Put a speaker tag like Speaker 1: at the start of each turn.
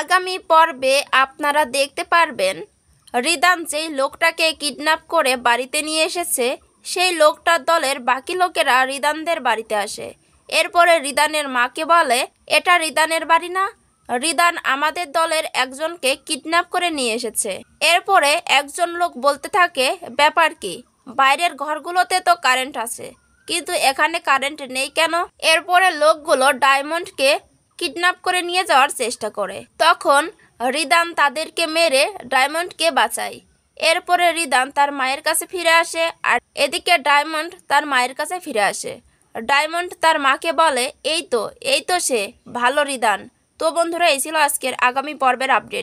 Speaker 1: আগামী পর্বে আপনারা দেখতে পারবেন রিদান যেই লোকটাকে কিডন্যাপ করে বাড়িতে নিয়ে এসেছে সেই লোকটার দলের বাকি লোকেরা রিদানদের বাড়িতে আসে এরপরে রিদানের মাকে বলে এটা রিদানের বাড়ি না রিদান আমাদের দলের একজনকে কিডন্যাপ করে নিয়ে এসেছে এরপরে একজন লোক বলতে থাকে ব্যাপার কি বাইরের ঘরগুলোতে তো কারেন্ট আছে কিন্তু এখানে কারেন্ট নেই কেন এরপরে লোকগুলো ডায়মন্ডকে কিডন্যাপ করে নিয়ে যাওয়ার চেষ্টা করে তখন রিদান তাদেরকে মেরে ডায়মন্ডকে বাঁচায় এরপরে রিদান তার মায়ের কাছে ফিরে আসে আর এদিকে ডায়মন্ড তার মায়ের কাছে ফিরে আসে ডায়মন্ড তার মাকে বলে এই তো এই তো সে ভালো রিদান তো বন্ধুরা এই ছিল আজকের আগামী পর্বের আপডেট